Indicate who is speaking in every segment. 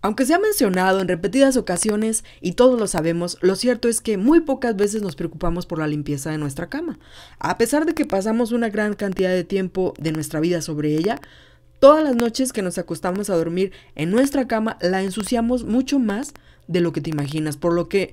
Speaker 1: Aunque se ha mencionado en repetidas ocasiones, y todos lo sabemos, lo cierto es que muy pocas veces nos preocupamos por la limpieza de nuestra cama. A pesar de que pasamos una gran cantidad de tiempo de nuestra vida sobre ella, todas las noches que nos acostamos a dormir en nuestra cama la ensuciamos mucho más de lo que te imaginas, por lo que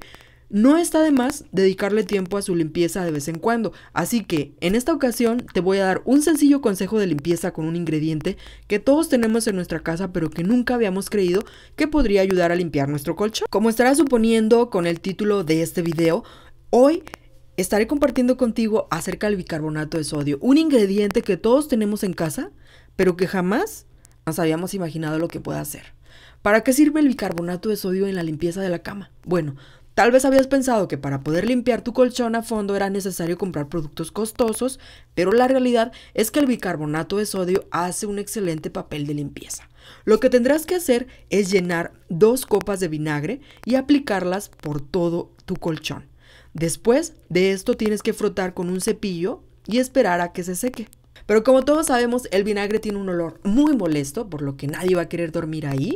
Speaker 1: no está de más dedicarle tiempo a su limpieza de vez en cuando, así que en esta ocasión te voy a dar un sencillo consejo de limpieza con un ingrediente que todos tenemos en nuestra casa pero que nunca habíamos creído que podría ayudar a limpiar nuestro colchón. Como estará suponiendo con el título de este video, hoy estaré compartiendo contigo acerca del bicarbonato de sodio, un ingrediente que todos tenemos en casa pero que jamás nos habíamos imaginado lo que puede hacer. ¿Para qué sirve el bicarbonato de sodio en la limpieza de la cama? Bueno, Tal vez habías pensado que para poder limpiar tu colchón a fondo era necesario comprar productos costosos, pero la realidad es que el bicarbonato de sodio hace un excelente papel de limpieza. Lo que tendrás que hacer es llenar dos copas de vinagre y aplicarlas por todo tu colchón. Después de esto tienes que frotar con un cepillo y esperar a que se seque. Pero como todos sabemos, el vinagre tiene un olor muy molesto, por lo que nadie va a querer dormir ahí.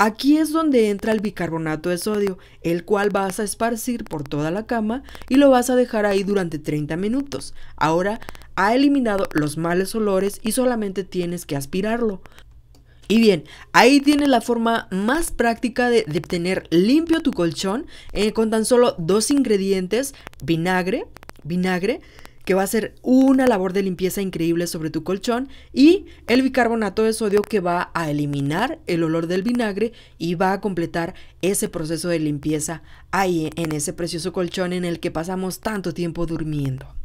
Speaker 1: Aquí es donde entra el bicarbonato de sodio, el cual vas a esparcir por toda la cama y lo vas a dejar ahí durante 30 minutos. Ahora ha eliminado los males olores y solamente tienes que aspirarlo. Y bien, ahí tienes la forma más práctica de, tener limpio tu colchón eh, con tan solo dos ingredientes, vinagre, vinagre, que va a hacer una labor de limpieza increíble sobre tu colchón y el bicarbonato de sodio que va a eliminar el olor del vinagre y va a completar ese proceso de limpieza ahí en ese precioso colchón en el que pasamos tanto tiempo durmiendo.